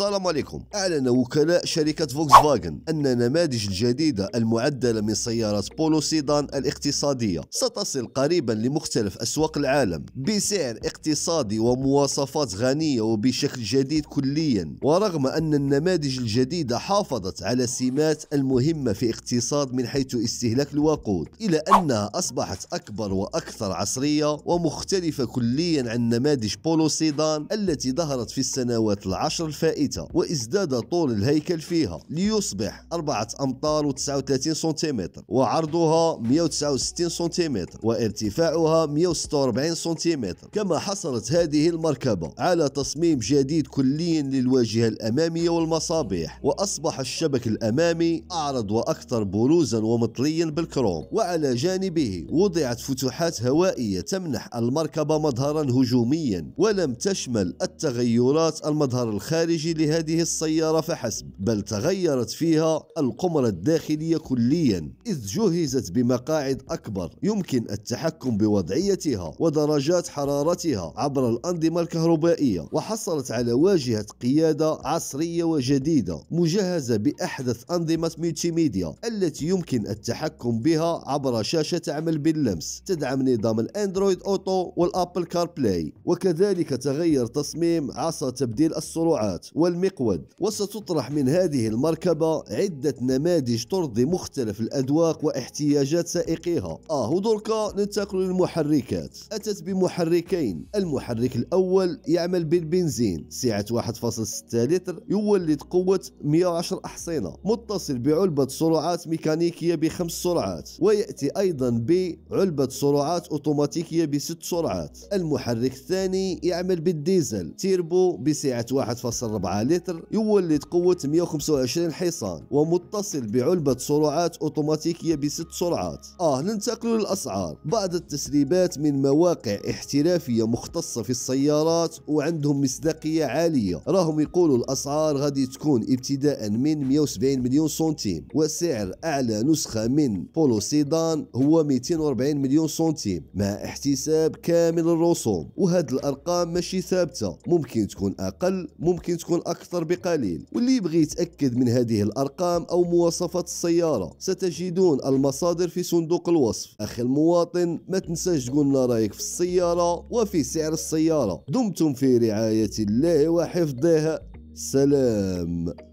السلام عليكم أعلن وكلاء شركة فولكس فاجن أن النماذج الجديدة المعدلة من سيارات بولو سيدان الاقتصادية ستصل قريبا لمختلف أسواق العالم بسعر اقتصادي ومواصفات غنية وبشكل جديد كليا ورغم أن النماذج الجديدة حافظت على سمات المهمة في اقتصاد من حيث استهلاك الوقود إلى أنها أصبحت أكبر وأكثر عصرية ومختلفة كليا عن نماذج بولو سيدان التي ظهرت في السنوات العشر الفائتة ميتة وازداد طول الهيكل فيها ليصبح 4 أمتار و39 سنتيمتر وعرضها 169 سنتيمتر وارتفاعها 146 سنتيمتر كما حصلت هذه المركبة على تصميم جديد كليا للواجهة الأمامية والمصابيح وأصبح الشبك الأمامي أعرض وأكثر بروزا ومطليا بالكروم وعلى جانبه وضعت فتحات هوائية تمنح المركبة مظهرا هجوميا ولم تشمل التغيرات المظهر الخارجي لهذه السيارة فحسب بل تغيرت فيها القمرة الداخلية كليا إذ جهزت بمقاعد أكبر يمكن التحكم بوضعيتها ودرجات حرارتها عبر الأنظمة الكهربائية وحصلت على واجهة قيادة عصرية وجديدة مجهزة بأحدث أنظمة ميديا التي يمكن التحكم بها عبر شاشة تعمل باللمس تدعم نظام الأندرويد أوتو والأبل كار بلاي وكذلك تغير تصميم عصا تبديل السرعات و والمقود وستطرح من هذه المركبة عدة نماذج ترضي مختلف الأذواق واحتياجات سائقيها آه ودركا ننتقل للمحركات أتت بمحركين المحرك الأول يعمل بالبنزين سعة 1.6 لتر يولد قوة 110 أحصنة متصل بعلبة سرعات ميكانيكية بخمس سرعات ويأتي أيضا بعلبة سرعات أوتوماتيكية بست سرعات المحرك الثاني يعمل بالديزل تيربو بسعة 1.4 لتر يولد قوة 125 حصان ومتصل بعلبة سرعات أوتوماتيكية بست سرعات آه ننتقل للأسعار بعض التسريبات من مواقع احترافية مختصة في السيارات وعندهم مصداقية عالية راهم يقولوا الأسعار غادي تكون ابتداء من 170 مليون سنتيم وسعر أعلى نسخة من بولو سيدان هو 240 مليون سنتيم مع احتساب كامل الرسوم وهذه الأرقام ماشي ثابتة ممكن تكون أقل ممكن تكون يكون أكثر بقليل واللي يبغي يتأكد من هذه الأرقام أو مواصفات السيارة ستجدون المصادر في صندوق الوصف أخي المواطن ما تنساش تقولنا رأيك في السيارة وفي سعر السيارة دمتم في رعاية الله وحفظه سلام